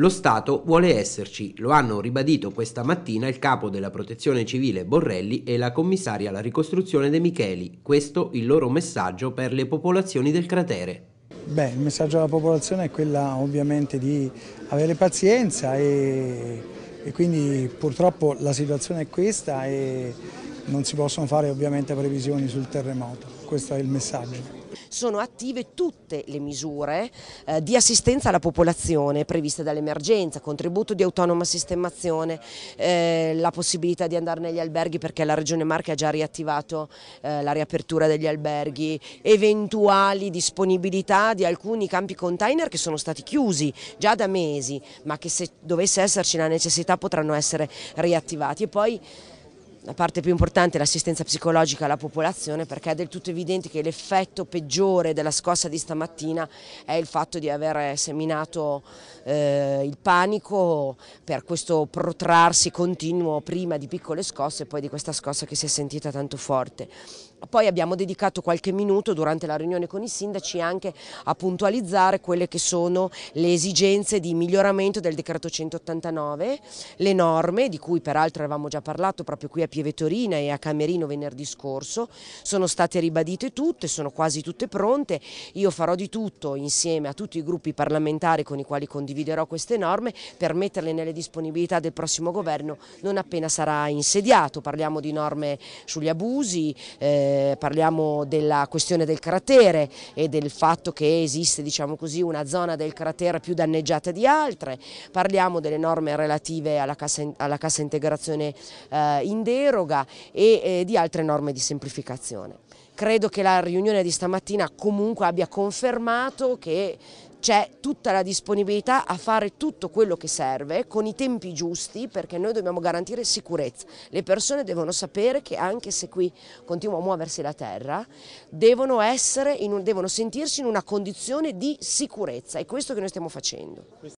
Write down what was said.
Lo Stato vuole esserci, lo hanno ribadito questa mattina il capo della protezione civile Borrelli e la commissaria alla ricostruzione De Micheli. Questo il loro messaggio per le popolazioni del cratere. Beh, il messaggio alla popolazione è quello ovviamente di avere pazienza e, e quindi purtroppo la situazione è questa e non si possono fare ovviamente previsioni sul terremoto. Questo è il messaggio sono attive tutte le misure eh, di assistenza alla popolazione previste dall'emergenza, contributo di autonoma sistemazione, eh, la possibilità di andare negli alberghi perché la Regione Marche ha già riattivato eh, la riapertura degli alberghi, eventuali disponibilità di alcuni campi container che sono stati chiusi già da mesi ma che se dovesse esserci la necessità potranno essere riattivati e poi la parte più importante è l'assistenza psicologica alla popolazione perché è del tutto evidente che l'effetto peggiore della scossa di stamattina è il fatto di aver seminato eh, il panico per questo protrarsi continuo prima di piccole scosse e poi di questa scossa che si è sentita tanto forte. Poi abbiamo dedicato qualche minuto durante la riunione con i sindaci anche a puntualizzare quelle che sono le esigenze di miglioramento del decreto 189, le norme di cui peraltro avevamo già parlato proprio qui a Piazza Pieve Torina e a Camerino venerdì scorso, sono state ribadite tutte, sono quasi tutte pronte, io farò di tutto insieme a tutti i gruppi parlamentari con i quali condividerò queste norme per metterle nelle disponibilità del prossimo governo non appena sarà insediato, parliamo di norme sugli abusi, eh, parliamo della questione del cratere e del fatto che esiste diciamo così, una zona del cratere più danneggiata di altre, parliamo delle norme relative alla cassa, alla cassa integrazione eh, in Deo, deroga e eh, di altre norme di semplificazione. Credo che la riunione di stamattina comunque abbia confermato che c'è tutta la disponibilità a fare tutto quello che serve con i tempi giusti perché noi dobbiamo garantire sicurezza. Le persone devono sapere che anche se qui continua a muoversi la terra, devono, un, devono sentirsi in una condizione di sicurezza. È questo che noi stiamo facendo.